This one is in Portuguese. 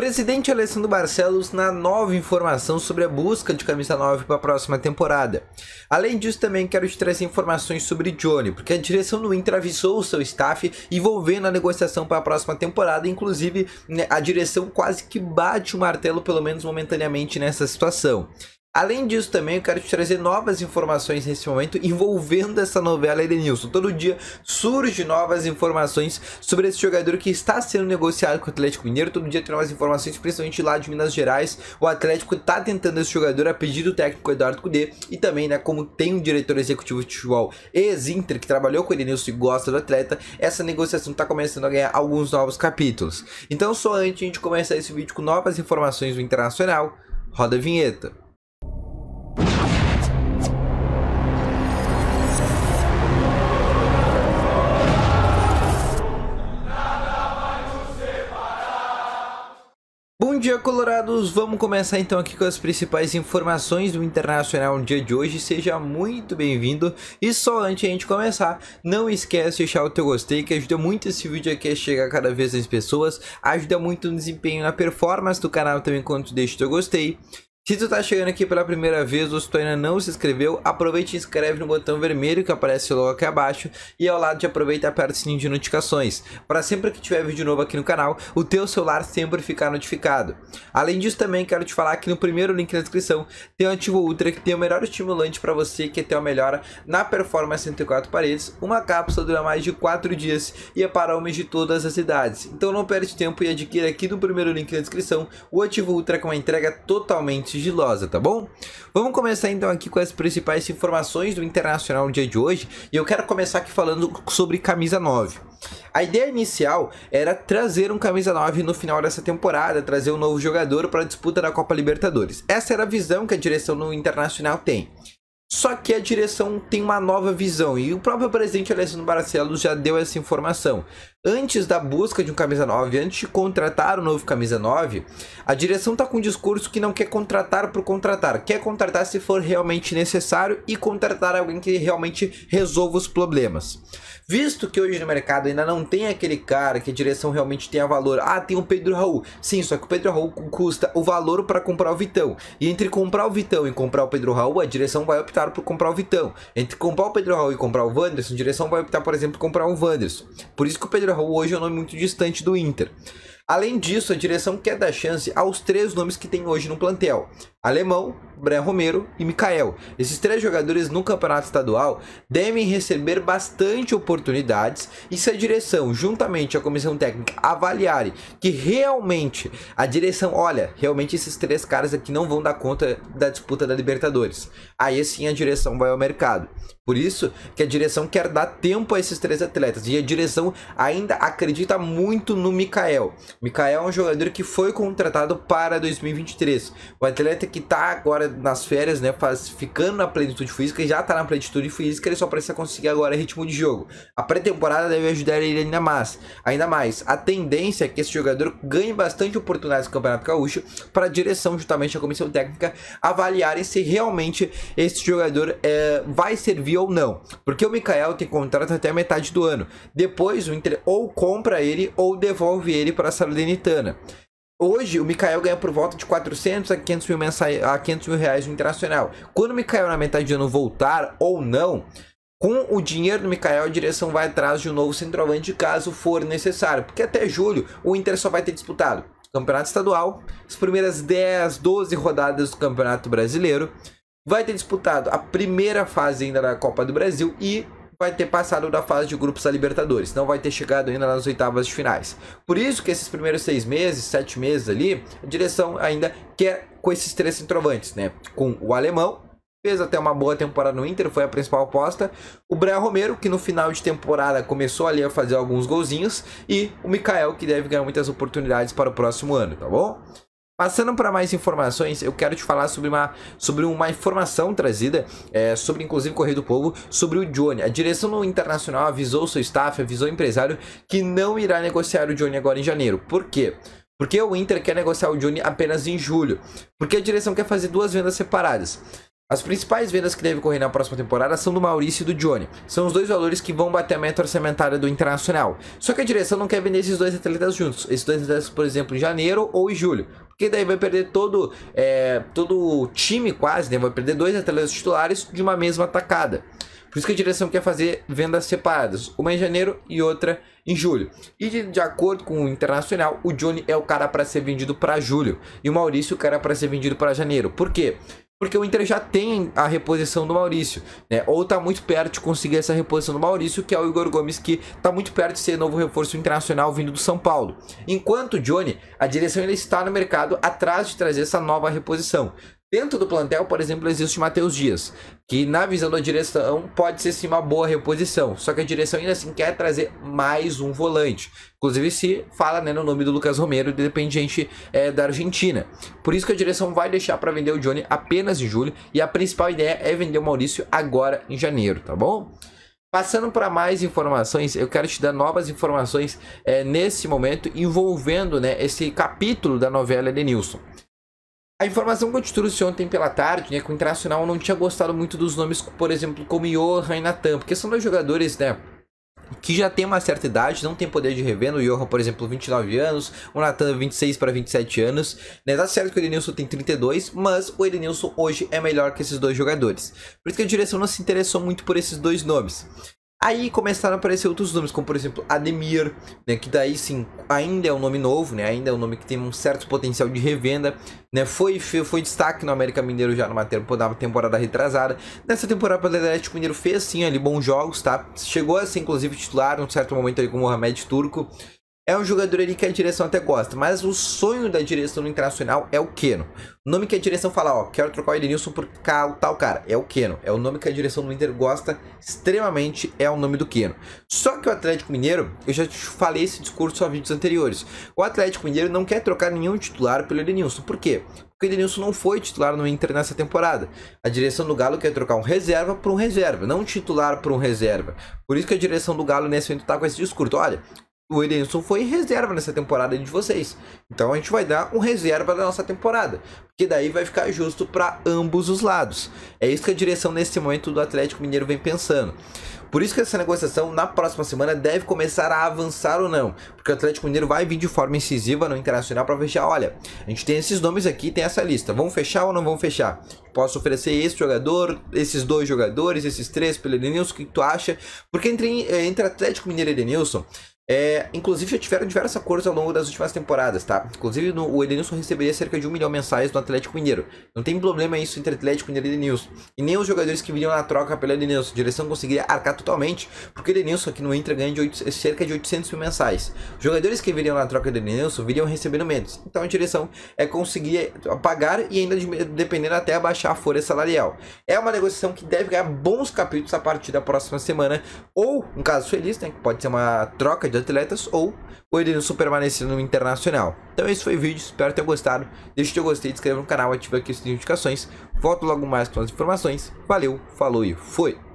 Presidente Alessandro Barcelos na nova informação sobre a busca de camisa 9 para a próxima temporada. Além disso, também quero te trazer informações sobre Johnny, porque a direção do Inter avisou o seu staff envolvendo a negociação para a próxima temporada, inclusive né, a direção quase que bate o martelo, pelo menos momentaneamente, nessa situação. Além disso, também eu quero te trazer novas informações nesse momento envolvendo essa novela Edenilson. Todo dia surge novas informações sobre esse jogador que está sendo negociado com o Atlético Mineiro. Todo dia tem novas informações, principalmente lá de Minas Gerais. O Atlético está tentando esse jogador a pedido do técnico Eduardo Cudê. E também, né, como tem um diretor executivo de futebol ex-Inter que trabalhou com o Edenilson e gosta do atleta, essa negociação está começando a ganhar alguns novos capítulos. Então, só antes de a gente começar esse vídeo com novas informações do Internacional, roda a vinheta. dia, colorados! Vamos começar então aqui com as principais informações do Internacional no dia de hoje. Seja muito bem-vindo! E só antes de a gente começar, não esquece de deixar o teu gostei, que ajuda muito esse vídeo aqui a chegar cada vez mais pessoas, ajuda muito no desempenho na performance do canal também quando tu deixa o teu gostei. Se tu tá chegando aqui pela primeira vez ou se tu ainda não se inscreveu, aproveita e inscreve no botão vermelho que aparece logo aqui abaixo e ao lado de aproveita e aperta o sininho de notificações, para sempre que tiver vídeo novo aqui no canal, o teu celular sempre ficar notificado. Além disso também quero te falar que no primeiro link na descrição tem o Ativo Ultra que tem o melhor estimulante para você que tem uma melhora na performance entre quatro paredes, uma cápsula dura mais de 4 dias e é para homens de todas as idades. Então não perde tempo e adquira aqui no primeiro link na descrição o Ativo Ultra com uma entrega totalmente sigilosa, tá bom? Vamos começar então aqui com as principais informações do Internacional no dia de hoje, e eu quero começar aqui falando sobre camisa 9. A ideia inicial era trazer um camisa 9 no final dessa temporada, trazer um novo jogador para a disputa da Copa Libertadores. Essa era a visão que a direção no Internacional tem. Só que a direção tem uma nova visão e o próprio presidente Alessandro Barcelos já deu essa informação antes da busca de um camisa 9, antes de contratar o um novo camisa 9, a direção tá com um discurso que não quer contratar por contratar, quer contratar se for realmente necessário e contratar alguém que realmente resolva os problemas. Visto que hoje no mercado ainda não tem aquele cara que a direção realmente tenha valor. Ah, tem o Pedro Raul. Sim, só que o Pedro Raul custa o valor para comprar o Vitão. E entre comprar o Vitão e comprar o Pedro Raul, a direção vai optar por comprar o Vitão. Entre comprar o Pedro Raul e comprar o Wanderson, a direção vai optar, por exemplo, por comprar o Wanderson. Por isso que o Pedro hoje é um nome muito distante do Inter. Além disso, a direção quer dar chance aos três nomes que tem hoje no plantel: Alemão, Bré Romero e Mikael. Esses três jogadores no campeonato estadual devem receber bastante oportunidades e se a direção, juntamente a comissão técnica, avaliarem que realmente a direção, olha, realmente esses três caras aqui não vão dar conta da disputa da Libertadores. Aí sim a direção vai ao mercado. Por isso que a direção quer dar tempo a esses três atletas e a direção ainda acredita muito no Mikael. Mikael é um jogador que foi contratado para 2023. O atleta que tá agora nas férias, né? Faz, ficando na plenitude física, já tá na plenitude física, ele só precisa conseguir agora ritmo de jogo. A pré-temporada deve ajudar ele ainda mais. Ainda mais. A tendência é que esse jogador ganhe bastante oportunidades no Campeonato Gaúcho para a direção, justamente a comissão técnica, avaliarem se realmente esse jogador é, vai servir ou não. Porque o Mikael tem contrato até metade do ano. Depois o Inter ou compra ele ou devolve ele para a Salernitana. Hoje, o Mikael ganha por volta de 400 a 500 mil, a 500 mil reais no Internacional. Quando o Mikael, na metade do ano, voltar ou não, com o dinheiro do Mikael, a direção vai atrás de um novo centroavante caso for necessário. Porque até julho, o Inter só vai ter disputado Campeonato Estadual, as primeiras 10, 12 rodadas do Campeonato Brasileiro, vai ter disputado a primeira fase ainda da Copa do Brasil e vai ter passado da fase de grupos da Libertadores, não vai ter chegado ainda nas oitavas de finais. Por isso que esses primeiros seis meses, sete meses ali, a direção ainda quer com esses três centroavantes, né? Com o alemão, fez até uma boa temporada no Inter, foi a principal aposta. O Breno Romero, que no final de temporada começou ali a fazer alguns golzinhos, e o Mikael, que deve ganhar muitas oportunidades para o próximo ano, tá bom? Passando para mais informações, eu quero te falar sobre uma, sobre uma informação trazida, é, sobre inclusive Correio do Povo, sobre o Johnny. A direção do Internacional avisou seu staff, avisou o empresário que não irá negociar o Johnny agora em janeiro. Por quê? Porque o Inter quer negociar o Johnny apenas em julho. Porque a direção quer fazer duas vendas separadas. As principais vendas que devem ocorrer na próxima temporada são do Maurício e do Johnny. São os dois valores que vão bater a meta orçamentária do Internacional. Só que a direção não quer vender esses dois atletas juntos. Esses dois atletas, por exemplo, em janeiro ou em julho. Porque daí vai perder todo, é, todo o time quase, né? Vai perder dois atletas titulares de uma mesma atacada. Por isso que a direção quer fazer vendas separadas, uma em janeiro e outra em julho. E de, de acordo com o Internacional, o Johnny é o cara para ser vendido para julho e o Maurício o cara para ser vendido para janeiro. Por quê? porque o Inter já tem a reposição do Maurício, né? Ou tá muito perto de conseguir essa reposição do Maurício, que é o Igor Gomes, que tá muito perto de ser novo reforço internacional vindo do São Paulo. Enquanto Johnny, a direção ainda está no mercado atrás de trazer essa nova reposição. Dentro do plantel, por exemplo, existe o Matheus Dias, que na visão da direção pode ser sim uma boa reposição, só que a direção ainda assim quer trazer mais um volante. Inclusive se fala né, no nome do Lucas Romero, dependente é, da Argentina. Por isso que a direção vai deixar para vender o Johnny apenas em julho e a principal ideia é vender o Maurício agora em janeiro, tá bom? Passando para mais informações, eu quero te dar novas informações é, nesse momento envolvendo né, esse capítulo da novela de Nilson. A informação que eu te trouxe ontem pela tarde, né, que o Internacional não tinha gostado muito dos nomes, por exemplo, como Johan e Natan, porque são dois jogadores, né, que já tem uma certa idade, não tem poder de revenda. Né, o Johan, por exemplo, 29 anos, o Natan 26 para 27 anos. Né? Tá certo que o Edenilson tem 32, mas o Edenilson hoje é melhor que esses dois jogadores. Por isso que a direção não se interessou muito por esses dois nomes. Aí começaram a aparecer outros nomes, como por exemplo Ademir, né, que daí sim ainda é um nome novo, né, ainda é um nome que tem um certo potencial de revenda. Né, foi, foi destaque no América Mineiro já numa temporada retrasada. Nessa temporada, o Atlético Mineiro fez sim ali bons jogos, tá? Chegou a ser inclusive titular em um certo momento ali com o Mohamed Turco é um jogador ali que a direção até gosta, mas o sonho da direção no Internacional é o Keno. O nome que a direção fala, ó, quero trocar o Edenilson por tal, cara, é o Keno. É o nome que a direção do Inter gosta extremamente, é o nome do Keno. Só que o Atlético Mineiro, eu já falei esse discurso em vídeos anteriores, o Atlético Mineiro não quer trocar nenhum titular pelo Edenilson. Por quê? porque o Edenilson não foi titular no Inter nessa temporada. A direção do Galo quer trocar um reserva por um reserva, não um titular por um reserva. Por isso que a direção do Galo nesse momento está com esse discurso. Olha, o Edenilson foi reserva nessa temporada de vocês. Então a gente vai dar um reserva da nossa temporada, porque daí vai ficar justo para ambos os lados. É isso que a direção nesse momento do Atlético Mineiro vem pensando. Por isso que essa negociação na próxima semana deve começar a avançar ou não, porque o Atlético Mineiro vai vir de forma incisiva no Internacional para fechar, olha, a gente tem esses nomes aqui, tem essa lista, vamos fechar ou não vamos fechar? Posso oferecer esse jogador, esses dois jogadores, esses três pelo Edenilson, o que tu acha? Porque entre, eh, entre Atlético Mineiro e Edenilson, é, inclusive já tiveram diversas acordos ao longo das últimas temporadas, tá? Inclusive no, o Edenilson receberia cerca de um milhão mensais do Atlético Mineiro. Não tem problema isso entre Atlético Mineiro e Edenilson. E nem os jogadores que viriam na troca pelo Edenilson. A direção conseguiria arcar totalmente, porque o Edenilson aqui no Inter ganha de 8, cerca de 800 mil mensais. Os jogadores que viriam na troca do Edenilson viriam recebendo menos. Então a direção é conseguir pagar e ainda dependendo até abaixar a folha salarial. É uma negociação que deve ganhar bons capítulos a partir da próxima semana. Ou, um caso feliz, né? Que pode ser uma troca de atletas ou o Edenilson permanecendo no Internacional. Então esse é foi o vídeo, espero ter gostado. Deixe o seu gostei, se inscreva no canal, ative aqui as notificações. Volto logo mais com as informações. Valeu, falou e fui!